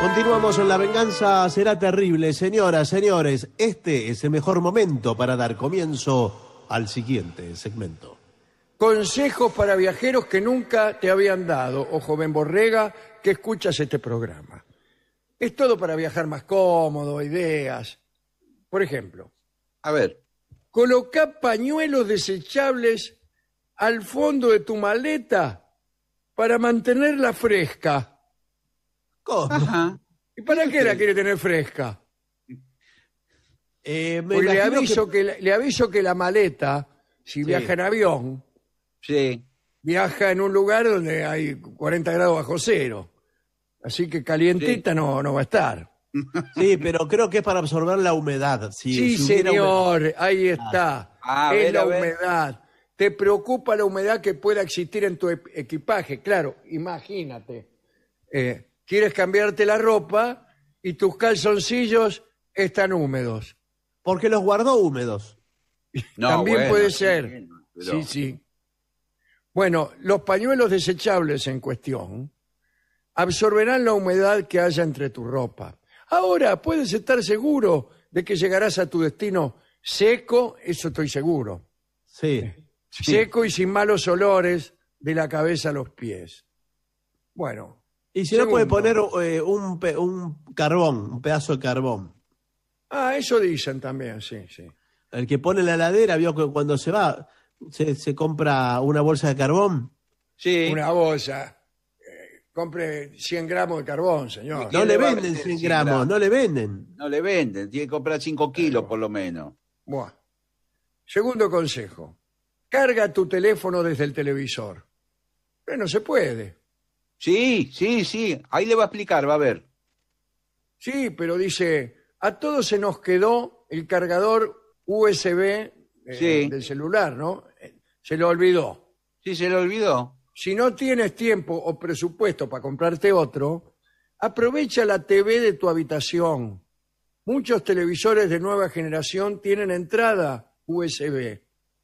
Continuamos en La Venganza Será Terrible. Señoras, señores, este es el mejor momento para dar comienzo al siguiente segmento. Consejos para viajeros que nunca te habían dado, o oh joven borrega que escuchas este programa. Es todo para viajar más cómodo, ideas. Por ejemplo, A ver, coloca pañuelos desechables al fondo de tu maleta para mantenerla fresca. ¿Y para qué la quiere tener fresca? Eh, le aviso que... le aviso que la maleta, si viaja en avión, Sí. viaja en un lugar donde hay 40 grados bajo cero. Así que calientita no, no va a estar. Sí, pero creo que es para absorber la humedad. Sí, señor, ahí está. Ah, ah, es la humedad. Te preocupa la humedad que pueda existir en tu equipaje. Claro, imagínate. Eh, quieres cambiarte la ropa y tus calzoncillos están húmedos. Porque los guardó húmedos. No, También puede ser. Sí, sí. Bueno, los pañuelos desechables en cuestión absorberán la humedad que haya entre tu ropa. Ahora puedes estar seguro de que llegarás a tu destino seco, eso estoy seguro. sí. Seco y sin malos olores de la cabeza a los pies. Bueno, y si no, puede poner eh, un, carbón, un pedazo de carbón. Ah, eso dicen también, sí, sí. El que pone la ladera vio que cuando se va, se, compra una bolsa de carbón. Sí. Una bolsa. Eh, compre 100 gramos de carbón, señor. No le venden 100 gramos, no le venden. No le venden, tiene que comprar 5 kilos por lo menos. Buah. Segundo consejo, carga tu teléfono desde el televisor. Pero no se puede. Sí, sí, sí, ahí le va a explicar, va a ver. Sí, pero dice, a todos se nos quedó el cargador USB eh, del celular, ¿no? Eh, se lo olvidó. Sí, se lo olvidó. Si no tienes tiempo o presupuesto para comprarte otro, aprovecha la TV de tu habitación. Muchos televisores de nueva generación tienen entrada USB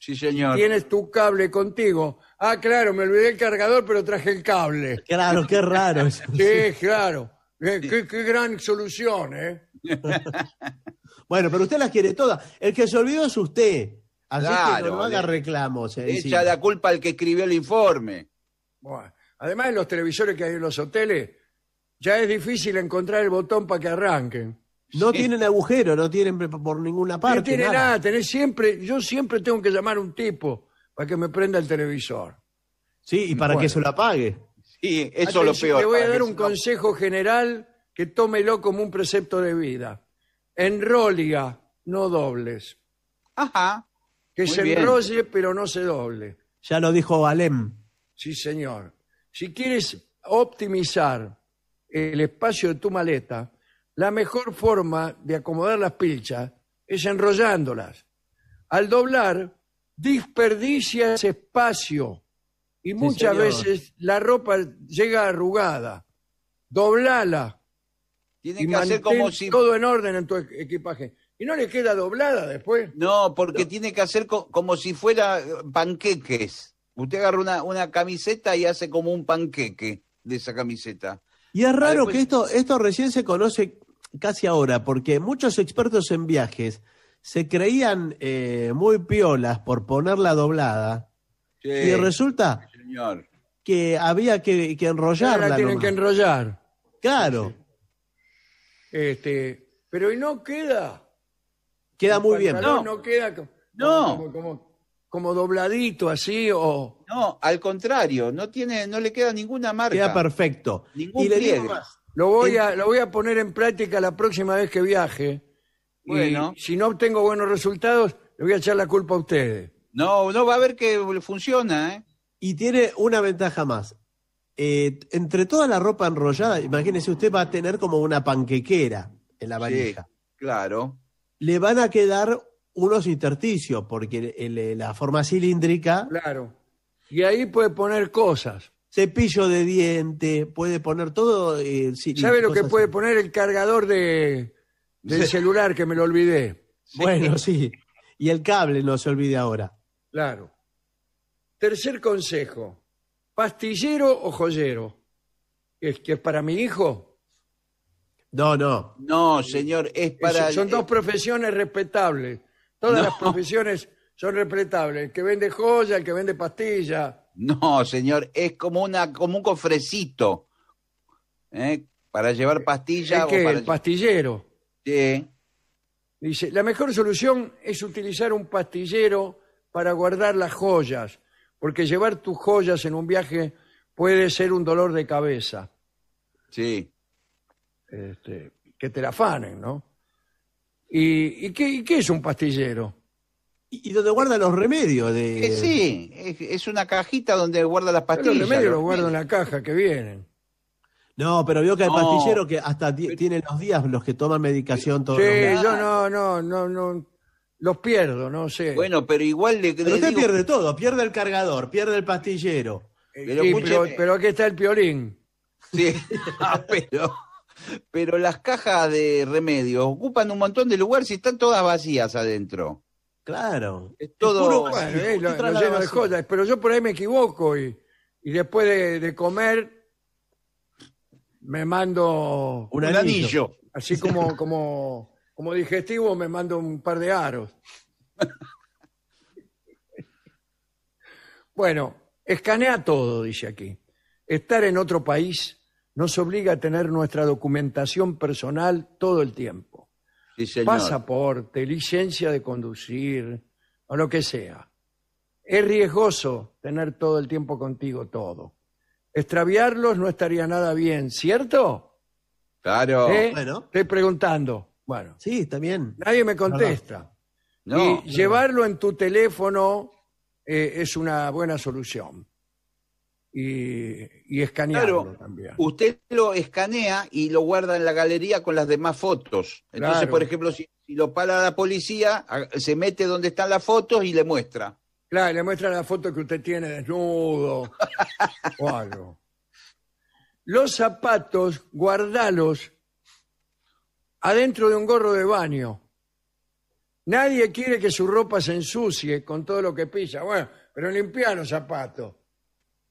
Sí, señor. Tienes tu cable contigo. Ah, claro, me olvidé el cargador, pero traje el cable. Claro, qué raro. sí, claro. Eh, qué, gran solución, ¿eh? bueno, pero usted las quiere todas. El que se olvidó es usted. Así que no, haga reclamos. Eh, echa la culpa al que escribió el informe. Bueno, además, en los televisores que hay en los hoteles, ya es difícil encontrar el botón para que arranquen. No tienen agujero, no tienen por ninguna parte. No tiene nada, siempre, yo siempre tengo que llamar a un tipo para que me prenda el televisor. Sí, y para que se lo apague. Sí, eso es lo peor. Te voy a dar un consejo general que tómelo como un precepto de vida. enróliga, no dobles. Ajá. Que se enrolle, pero no se doble. Ya lo dijo Valem. Sí, señor. Si quieres optimizar el espacio de tu maleta, la mejor forma de acomodar las pilchas es enrollándolas. Al doblar, ese espacio y muchas veces la ropa llega arrugada. Doblala. y que como si. Todo en orden en tu e-, equipaje. ¿Y no le queda doblada después? No, porque tiene que hacer como si fuera eh, panqueques. Usted agarra una camiseta y hace como un panqueque de esa camiseta. Y es raro que pues, esto, esto recién se conoce casi ahora, porque muchos expertos en viajes se creían eh, muy piolas por ponerla doblada. y resulta que había que, que enrollarla. Ahora tienen que enrollar. Claro. Este, pero y no queda. Queda muy bien. No, no queda. no. como, como dobladito así o no al contrario no tiene no le queda ninguna marca queda perfecto ningún y lo voy a lo voy a poner en práctica la próxima vez que viaje bueno si no obtengo buenos resultados le voy a echar la culpa a ustedes no no va a ver que funciona ¿eh? y tiene una ventaja más eh, entre toda la ropa enrollada imagínese usted va a tener como una panquequera en la valija claro le van a quedar unos intersticios, porque la forma cilíndrica. Claro. Y ahí puede poner cosas. Cepillo de diente, puede poner todo. Eh, ¿Sabe lo que puede poner el cargador de, del celular que me lo olvidé? Bueno, sí. Y el cable no se olvide ahora. Claro. Tercer consejo: pastillero o joyero. ¿Es que es para mi hijo? No, no. No, señor, es para. Son dos eh, profesiones respetables. Todas las profesiones son respetables. El que vende joya, el que vende pastilla. No, señor, es como, una, como un cofrecito ¿eh? para llevar eh, pastillas. que para... el pastillero. Sí. Dice, la mejor solución es utilizar un pastillero para guardar las joyas, porque llevar tus joyas en un viaje puede ser un dolor de cabeza. Sí. Este, que te la afanen, ¿no? ¿Y, y, qué, qué, es un pastillero? Y, dónde donde guarda los remedios de... Eh, sí, es, una cajita donde guarda las pastillas. los remedios los, en la caja que vienen. No, pero vio que hay pastillero que hasta tiene los días los que toman medicación todos los días. Sí, yo no, no, no, no. Los pierdo, no sé. Bueno, pero igual le. Pero usted pierde todo, pierde el cargador, pierde el pastillero. Eh, pero, sí, pero, aquí está el piorín. Sí, ah, pero pero las cajas de remedio ocupan un montón de lugar si están todas vacías adentro. Claro. Es todo. pero yo por ahí me equivoco y, después de, comer me mando un, Así como, como, como digestivo me mando un par de aros. bueno, escanea todo, dice aquí. Estar en otro país nos obliga a tener nuestra documentación personal todo el tiempo. Sí, Pasaporte, licencia de conducir, o lo que sea. Es riesgoso tener todo el tiempo contigo todo. Extraviarlos no estaría nada bien, ¿cierto? Claro. ¿Eh? Estoy preguntando. Bueno. Sí, está bien. Nadie me contesta. No, y llevarlo en tu teléfono eh, es una buena solución y, escanearlo también. Usted lo escanea y lo guarda en la galería con las demás fotos. Entonces, por ejemplo, si, lo para la policía, se mete donde están las fotos y le muestra. Claro, le muestra la foto que usted tiene desnudo o algo. Los zapatos, guardalos adentro de un gorro de baño. Nadie quiere que su ropa se ensucie con todo lo que pilla. Bueno, pero limpia los zapatos.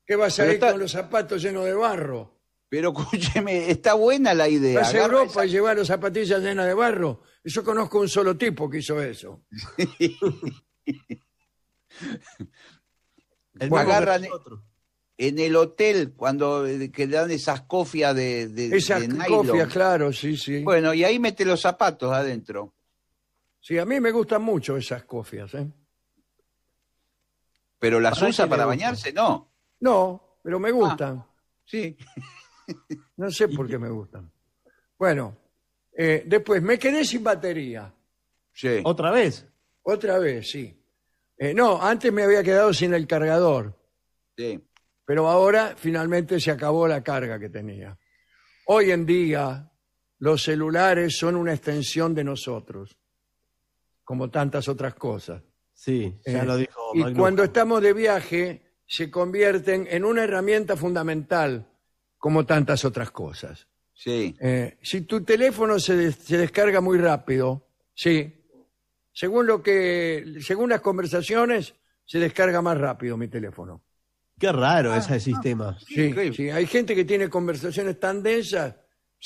¿Qué va a salir con los zapatos llenos de barro? Pero escúcheme, está buena la idea. Vas a Europa y llevar los zapatillas llenas de barro. Yo conozco un solo tipo que hizo eso. el agarran- En el hotel, cuando le eh, dan esas cofias de, de, Esas cofias, claro, sí, sí. Bueno, y ahí mete los zapatos adentro. Sí, a mí me gustan mucho esas cofias. ¿eh? Pero las usa para bañarse, no. No, pero me ah. gustan. Sí. No sé por qué me gustan. Bueno, eh, después, me quedé sin batería. Sí. ¿Otra vez? Otra vez, sí. Eh, no, antes me había quedado sin el cargador. Sí. Pero ahora finalmente se acabó la carga que tenía. Hoy en día los celulares son una extensión de nosotros, como tantas otras cosas. Sí, ya eh, lo dijo. Y cuando estamos de viaje, se convierten en una herramienta fundamental, como tantas otras cosas. Sí. Eh, si tu teléfono se, se descarga muy rápido, sí. Según lo que, según las conversaciones, se descarga más rápido mi teléfono. Qué raro ah, ese ah. sistema. Sí, sí. Hay gente que tiene conversaciones tan densas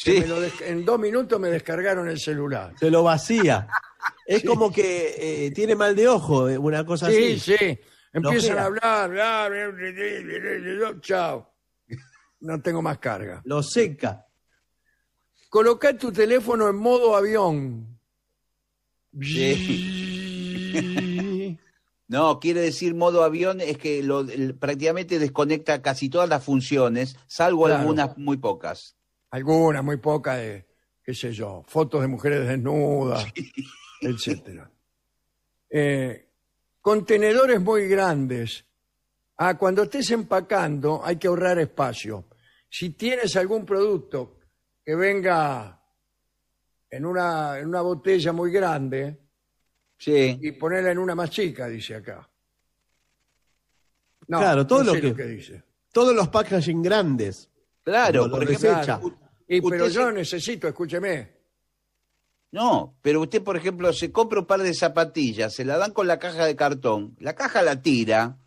en dos minutos me descargaron el celular. Se lo vacía. Es como que eh, tiene mal de ojo, eh, una cosa Sí, sí. Empiezan a hablar, bla, chao. No tengo más carga. Lo seca. Coloca tu teléfono en modo avión. no, quiere decir modo avión es que lo, prácticamente desconecta casi todas las funciones, salvo algunas muy pocas. Algunas muy pocas, de, qué sé yo, fotos de mujeres desnudas, etcétera. Eh, contenedores muy grandes. Ah, cuando estés empacando hay que ahorrar espacio. Si tienes algún producto que venga en una, en una botella muy grande Sí. y ponerla en una más chica, dice acá. No, claro, todo lo, que, dice. todos los packaging grandes. Claro, porque se Y, pero yo necesito, escúcheme, no, pero usted, por ejemplo, se compra un par de zapatillas, se la dan con la caja de cartón, la caja la tira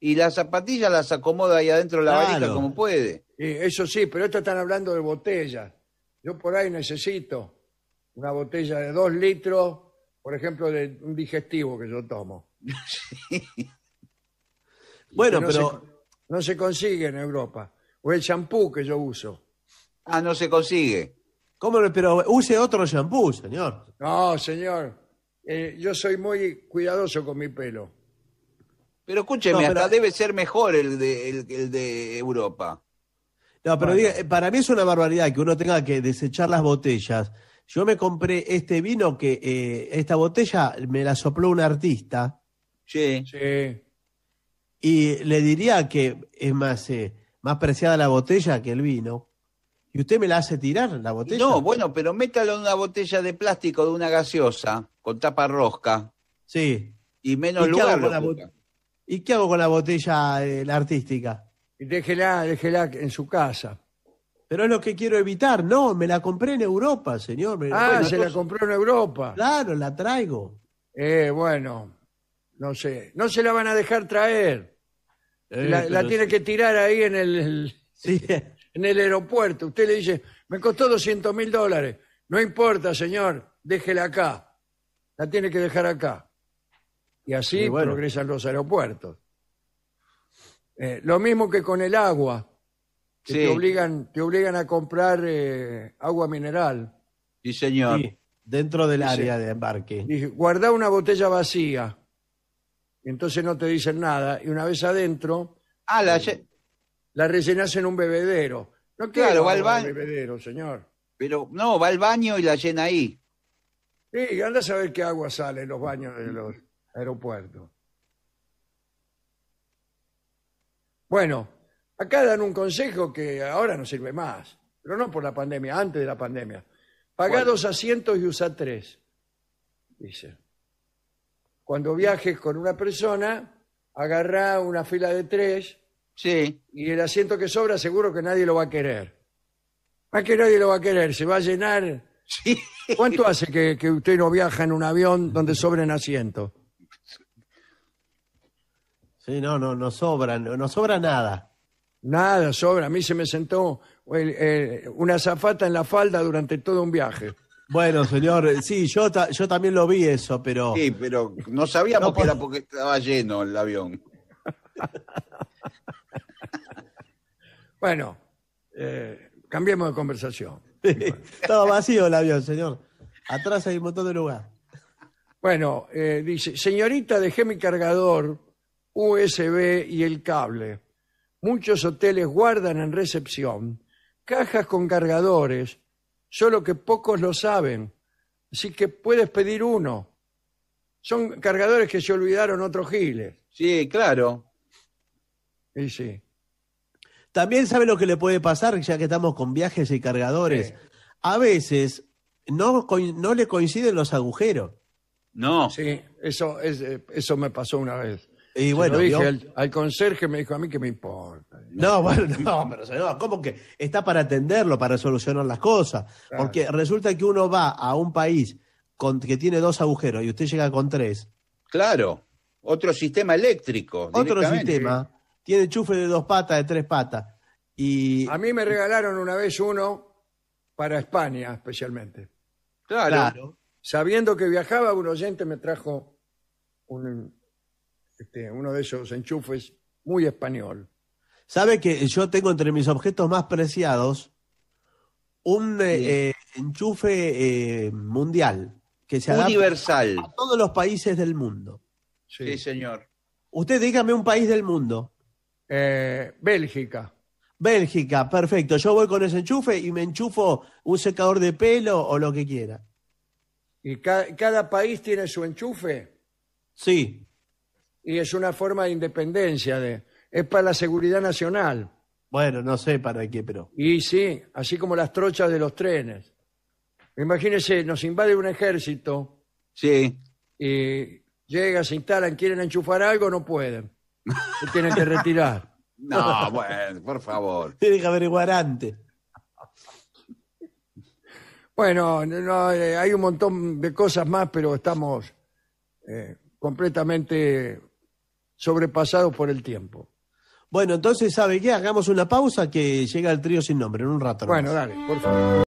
y las zapatillas las acomoda ahí adentro de la varita como puede. eso sí, pero esto están hablando de botellas. Yo por ahí necesito una botella de dos litros, por ejemplo, de un digestivo que yo tomo. Bueno, pero... no se consigue en Europa. O el champú que yo uso. Ah, no se consigue. Pero use otro shampoo, señor. No, señor. Eh, yo soy muy cuidadoso con mi pelo. Pero escúcheme, debe ser mejor el de, el, de Europa. No, pero para mí es una barbaridad que uno tenga que desechar las botellas. Yo me compré este vino que eh, esta botella me la sopló un artista Sí. Sí. y le diría que es más, eh, más preciada la botella que el vino y usted me la hace tirar la botella. No, bueno, pero métalo en una botella de plástico de una gaseosa con tapa rosca. Sí. Y menos ¿Y Qué hago con ¿Y qué hago con la botella eh, artística? déjela, en su casa. Pero es lo que quiero evitar. No, me la compré en Europa, señor. ah, se la compró en Europa. Claro, la traigo. Eh, bueno, no sé. No se la van a dejar traer. Eh, la, tiene que tirar ahí en el... Sí en el aeropuerto. Usted le dice, me costó 200 mil dólares. No importa, señor, déjela acá. La tiene que dejar acá. Y así progresan los aeropuertos. Eh, lo mismo que con el agua. Que te, obligan, te obligan a comprar eh, agua mineral. Sí, señor. Dentro del área de embarque. Dije, guardá una botella vacía. Entonces no te dicen nada. Y una vez adentro. Ah, la, eh, la rellenas en un bebedero. No quiero claro, va al bebedero, señor. Pero no, va al baño y la llena ahí. Sí, anda a saber qué agua sale en los baños de los aeropuertos. Bueno, acá dan un consejo que ahora no sirve más, pero no por la pandemia, antes de la pandemia. Pagá dos asientos y usa tres, dice. Cuando viajes con una persona, agarrá una fila de tres Sí. Y el asiento que sobra seguro que nadie lo va a querer. Más que nadie lo va a querer, se va a llenar. Sí. ¿Cuánto hace que, usted no viaja en un avión donde sobren asientos? Sí, no, no, no sobra, no, sobra nada. Nada, sobra. A mí se me sentó una zafata en la falda durante todo un viaje. Bueno, señor, sí, yo, yo también lo vi eso, pero... Sí, pero no sabíamos que era porque estaba lleno el avión. Bueno, eh, cambiemos de conversación. Estaba vacío el avión, señor. Atrás hay un montón de lugar. Bueno, eh, dice, señorita, dejé mi cargador USB y el cable. Muchos hoteles guardan en recepción cajas con cargadores, solo que pocos lo saben. Así que puedes pedir uno. Son cargadores que se olvidaron otros giles. Sí, claro. Y sí. También sabe lo que le puede pasar, ya que estamos con viajes y cargadores. A veces no, no le coinciden los agujeros. No. Sí, eso, eh, eso me pasó una vez. Y bueno, dije, al, conserje me dijo a mí que me importa. No, bueno, no, pero no, ¿cómo que está para atenderlo, para solucionar las cosas? Porque resulta que uno va a un país con, que tiene dos agujeros y usted llega con tres. Claro, otro sistema eléctrico. Otro sistema tiene enchufe de dos patas, de tres patas. Y... A mí me regalaron una vez uno para España especialmente. Claro. Sabiendo que viajaba, un oyente me trajo este, uno de esos enchufes muy español. ¿Sabe que yo tengo entre mis objetos más preciados un eh, enchufe eh, mundial que se Universal. adapta a todos los países del mundo? sí, señor. Usted dígame un país del mundo eh, Bélgica. Bélgica, perfecto. Yo voy con ese enchufe y me enchufo un secador de pelo o lo que quiera. ¿Y cada país tiene su enchufe? Sí. Y es una forma de independencia, de, es para la seguridad nacional. Bueno, no sé para qué, pero. Y sí, así como las trochas de los trenes. Imagínense, nos invade un ejército. Sí. Y llega, se instalan, quieren enchufar algo, no pueden. Se tiene que retirar. No, bueno, por favor. Tiene que averiguar antes. Bueno, no, eh, hay un montón de cosas más, pero estamos eh, completamente sobrepasados por el tiempo. Bueno, entonces, ¿sabe qué? Hagamos una pausa que llega el trío sin nombre en un rato. Bueno, dale, por favor.